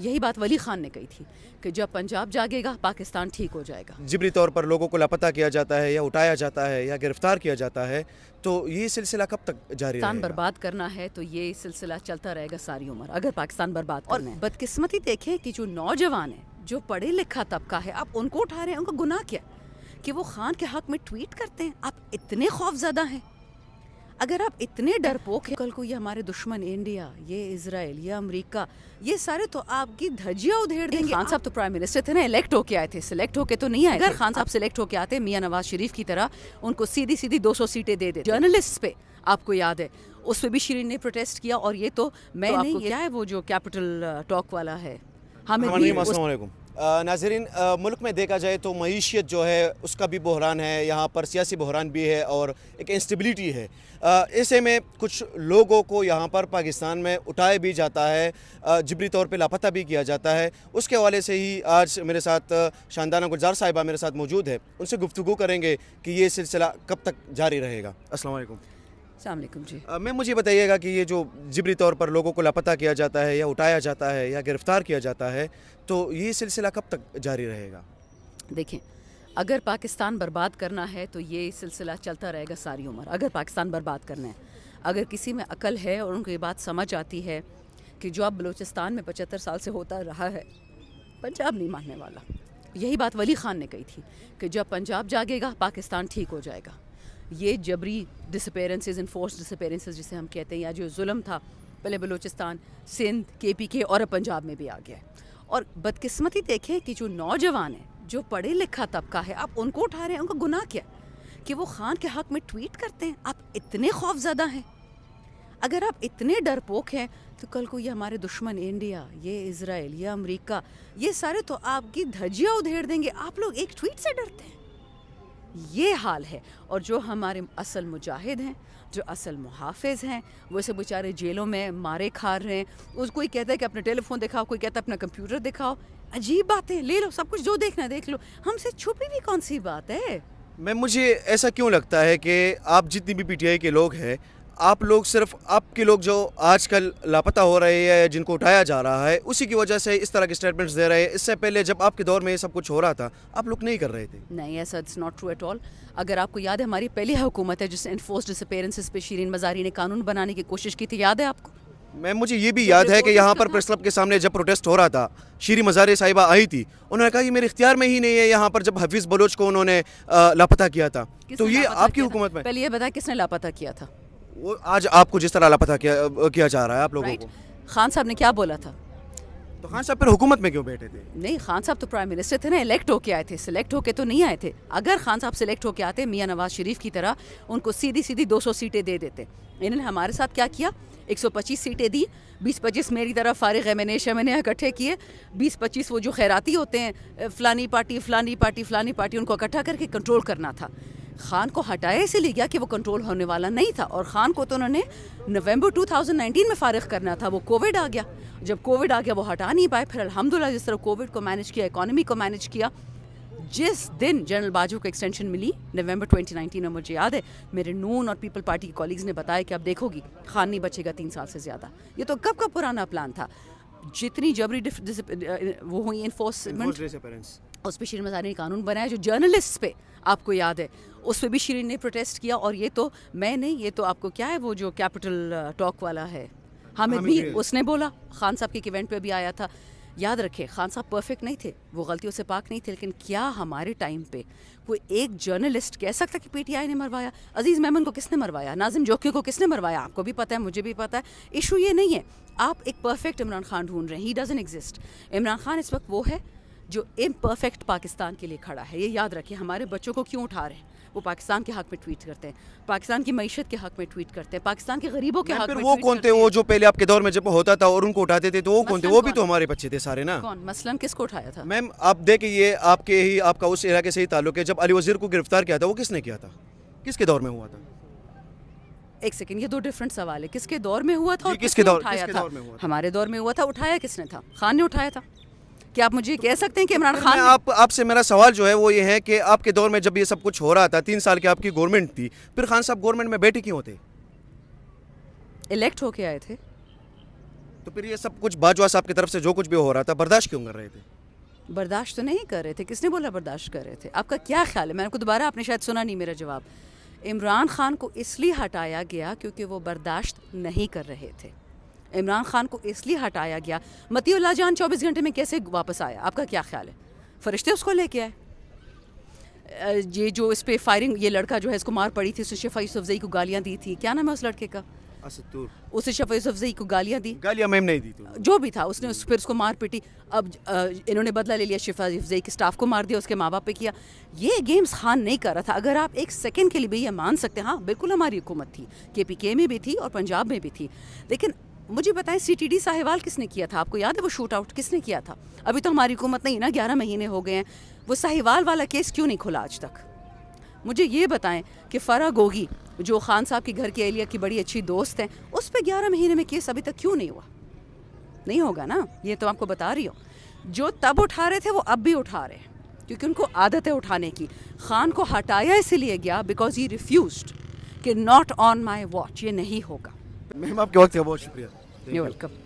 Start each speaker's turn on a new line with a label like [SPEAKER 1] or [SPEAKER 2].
[SPEAKER 1] यही बात वली खान ने कही थी कि जब पंजाब जागेगा पाकिस्तान ठीक हो जाएगा
[SPEAKER 2] जबरी तौर पर लोगों को लापता किया जाता है या उठाया जाता है या गिरफ्तार किया जाता है तो ये सिलसिला कब तक जारी पाकिस्तान बर्बाद
[SPEAKER 1] करना है तो ये सिलसिला चलता रहेगा सारी उम्र अगर पाकिस्तान बर्बाद और बदकिस्मती देखे की जो नौजवान है जो पढ़े लिखा तबका है आप उनको उठा रहे हैं उनका गुना क्या कि वो खान के हक में ट्वीट करते हैं आप इतने ज्यादा हैं अगर आप इतने डरपोक हैं कल को ये हमारे दुश्मन इंडिया ये इसराइल ये अमेरिका ये सारे तो आपकी धजिया उधेड़ देंगे खान साहब तो प्राइम मिनिस्टर थे ना इलेक्ट होके आए थे सिलेक्ट होके तो नहीं आए अगर खान साहब सिलेक्ट होके आते मियाँ नवाज शरीफ की तरह उनको सीधी सीधी 200 सीटें दे दे जर्नलिस्ट पे आपको याद है उस पर भी शरीन ने प्रोटेस्ट किया और ये तो मैं तो नहीं, क्या है वो जो कैपिटल टॉक uh, वाला
[SPEAKER 2] है हमें हाँ, नाजरीन मुल्क में देखा जाए तो मीशियत जो है उसका भी बहरान है यहाँ पर सियासी बहरान भी है और एक इंस्टेबिलिटी है ऐसे में कुछ लोगों को यहाँ पर पाकिस्तान में उठाया भी जाता है जबरी तौर पर लापता भी किया जाता है उसके हवाले से ही आज मेरे साथ शानदाना गुजार साहिबा मेरे साथ मौजूद है उनसे गुफ्तु करेंगे कि ये सिलसिला कब तक जारी रहेगा असलकम सलामकुम जी मैम मुझे बताइएगा कि ये जो जबरी तौर पर लोगों को लापता किया जाता है या उठाया जाता है या गिरफ्तार किया जाता है तो ये सिलसिला कब तक जारी रहेगा देखें
[SPEAKER 1] अगर पाकिस्तान बर्बाद करना है तो ये सिलसिला चलता रहेगा सारी उम्र अगर पाकिस्तान बर्बाद करना है अगर किसी में अकल है और उनको ये बात समझ आती है कि जो अब बलूचिस्तान में पचहत्तर साल से होता रहा है पंजाब नहीं मानने वाला यही बात वली खान ने कही थी कि जब पंजाब जागेगा पाकिस्तान ठीक हो जाएगा ये जबरी डिसपेरेंसेज इन्फोर्स डिसपेरेंसेज जिसे हम कहते हैं या जो जुल्म था पहले बलूचिस्तान सिंध के पी के और पंजाब में भी आ गया है और बदकिस्मती देखें कि जो नौजवान हैं जो पढ़े लिखा तबका है आप उनको उठा रहे हैं उनका गुनाह क्या कि वो खान के हक में ट्वीट करते हैं आप इतने खौफजदा हैं अगर आप इतने डरपोक हैं तो कल को ये हमारे दुश्मन इंडिया ये इसराइल ये अमरीका ये सारे तो आपकी धजिया उधेड़ देंगे आप लोग एक ट्वीट से डरते हैं ये हाल है और जो हमारे असल मुजाहिद हैं जो असल मुहाफिज हैं वो सब बेचारे जेलों में मारे खा रहे हैं उस कोई कहता है कि अपना टेलीफोन दिखाओ कोई कहता है अपना कंप्यूटर दिखाओ अजीब बातें ले लो सब कुछ जो देखना देख लो हमसे छुपी भी कौन सी बात है
[SPEAKER 2] मैम मुझे ऐसा क्यों लगता है कि आप जितनी भी पीटीआई के लोग हैं आप लोग सिर्फ आपके लोग जो आजकल लापता हो रहे हैं जिनको उठाया जा रहा है उसी की वजह से इस तरह के स्टेटमेंट्स दे रहे हैं इससे पहले जब आपके दौर में ये सब कुछ हो रहा था आप लोग नहीं कर रहे थे
[SPEAKER 1] नहीं ऐसा it's not true at all अगर आपको याद है हमारी पहली हुकूमत है जिसने इन्फोर्स डिसअपेयरेंसेस पे शीरिन मजारी ने कानून बनाने की कोशिश की थी याद है आपको
[SPEAKER 2] मैम मुझे ये भी याद है कि यहाँ पर प्रेस क्लब के सामने जब प्रोटेस्ट हो रहा था शीरी मजारे साहिबा आई थी उन्होंने कहा कि मेरे इख्तियार में ही नहीं है यहाँ पर जब हफीज़ बलोच को उन्होंने लापता किया था तो ये आपकी हुकूमत में पहले
[SPEAKER 1] ये बताया किसने लापता किया था
[SPEAKER 2] वो आज आपको जिस तरह लापता किया किया जा रहा है आप लोगों right. को
[SPEAKER 1] खान साहब ने क्या बोला था
[SPEAKER 2] तो खान साहब फिर हुकूमत में क्यों बैठे थे
[SPEAKER 1] नहीं खान साहब तो प्राइम मिनिस्टर थे ना इलेक्ट होके आए थे सिलेक्ट होके तो नहीं आए थे अगर खान साहब सिलेक्ट होके आते मियाँ नवाज शरीफ की तरह उनको सीधी सीधी 200 सीटें दे देते इन्होंने हमारे साथ क्या किया 125 सीटें दी 20-25 मेरी तरह फारिग एमएनए शमने इकट्ठे किए 20 पच्चीस वो जो खैराती होते हैं फलानी पार्टी फलानी पार्टी फलानी पार्टी उनको इकट्ठा करके कंट्रोल करना था खान को हटाया इसलिए गया कि वो कंट्रोल होने वाला नहीं था और ख़ान को तो उन्होंने नवंबर 2019 में फारग करना था वो कोविड आ गया जब कोविड आ गया वो हटा नहीं पाए फिर अलहमदिल्ला जिस तरह कोविड को मैनेज किया इकानमी को मैनेज किया जिस दिन जनरल बाजू को एक्सटेंशन मिली नवंबर 2019 में मुझे याद है मेरे नून और पीपल पार्टी के कॉलीग्स ने बताया कि आप देखोगी खान नहीं बचेगा तीन साल से ज़्यादा ये तो कब का पुराना प्लान था जितनी जबरी वो हुई इन्फोर्समेंट उस पर शीरिन मजारी ने कानून बनाया जो जर्नलिस्ट पे आपको याद है उस पर भी शीरिन ने प्रोटेस्ट किया और ये तो मैं नहीं ये तो आपको क्या है वो जो कैपिटल टॉक वाला है हामिद भी उसने बोला खान साहब के एक इवेंट पर भी आया था याद रखे खान साहब परफेक्ट नहीं थे वो गलतियों से पाक नहीं थे लेकिन क्या हमारे टाइम पे कोई एक जर्नलिस्ट कह सकता कि पीटीआई ने मरवाया अजीज़ मेमन को किसने मरवाया नाजिम जोकी को किसने मरवाया आपको भी पता है मुझे भी पता है इशू ये नहीं है आप एक परफेक्ट इमरान खान ढूंढ रहे हैं he doesn't exist Imran Khan इस वक्त वो है जो इम्परफेक्ट पाकिस्तान के लिए खड़ा है ये याद रखिए हमारे बच्चों को क्यों उठा रहे हैं वो पाकिस्तान के हक में ट्वीट करते हैं पाकिस्तान की मीशत के हक में ट्वीट करते हैं पाकिस्तान के गरीबों के हक में वो कौन
[SPEAKER 2] थे वो जो पहले आपके दौर में जब होता था और उनको उठाते थे तो वो कौन थे वो भी तो हमारे बच्चे थे सारे ना
[SPEAKER 1] कौन मसलन किसको उठाया था
[SPEAKER 2] मैम आप देखिए आपके ही आपका उस इलाके से ही ताल्लुक है जब अली वजीर को गिरफ्तार किया था वो किसने किया था किसके दौर में हुआ था
[SPEAKER 1] एक सेकंड ये दो डिफरेंट सवाल है किसके दौर में हुआ था और किसके दौर, दौर में हुआ था हमारे दौर में हुआ था उठाया किसने था खान ने उठाया था क्या आप मुझे कह सकते हैं कि इमरान खान आप
[SPEAKER 2] आपसे मेरा सवाल जो है वो ये है कि आपके दौर में जब ये सब कुछ हो रहा था तीन साल की आपकी गवर्नमेंट थी फिर खान साहब गवर्नमेंट में बैठे क्यों होते
[SPEAKER 1] इलेक्ट होके आए थे
[SPEAKER 2] तो फिर ये सब कुछ बाजवा साहब की तरफ से जो कुछ भी हो रहा था बर्दाश्त क्यों कर रहे थे
[SPEAKER 1] बर्दाश्त तो नहीं कर रहे थे किसने बोला बर्दाश्त कर रहे थे आपका क्या ख्याल है मैंने को दोबारा आपने शायद सुना नहीं मेरा जवाब इमरान खान को इसलिए हटाया गया क्योंकि वो बर्दाश्त नहीं कर रहे थे इमरान खान को इसलिए हटाया गया मतीउल्ला जान चौबीस घंटे में कैसे वापस आया आपका क्या ख्याल है फरिश्ते उसको लेके आए ये जो इस पर फायरिंग ये लड़का जो है इसको मार पड़ी थी उसने शफा यूसुफजई को गालियाँ दी थी क्या नाम है उस लड़के का
[SPEAKER 2] उसे
[SPEAKER 1] शफा यूसुफजई को गालियाँ दी गालियाँ मैम नहीं दी थी जो भी था उसने उस फिर उसको मार पीटी अब इन्होंने बदला ले लिया शफा यूसुफजई के स्टाफ को मार दिया उसके माँ बाप पे किया ये गेम्स खान नहीं कर रहा था अगर आप एक सेकेंड के लिए भी ये मान सकते हैं हाँ बिल्कुल हमारी हुकूमत थी के पी के में भी थी और पंजाब में भी थी लेकिन मुझे बताएं सीटीडी साहिवाल किसने किया था आपको याद है वो शूट आउट किसने किया था अभी तो हमारी हुकूमत नहीं ना ग्यारह महीने हो गए हैं वो साहिवाल वाला केस क्यों नहीं खुला आज तक मुझे ये बताएं कि फ़रा गोगी जो खान साहब के घर की एलिया की बड़ी अच्छी दोस्त हैं उस पर ग्यारह महीने में केस अभी तक क्यों नहीं हुआ नहीं होगा ना ये तो आपको बता रही हो जो तब उठा रहे थे वो अब भी उठा रहे हैं क्योंकि उनको आदत है उठाने की खान को हटाया इसलिए गया बिकॉज ही रिफ्यूज कि नॉट ऑन माई वॉच ये नहीं होगा
[SPEAKER 2] मैम आपके वक्त का बहुत शुक्रिया यू वेलकम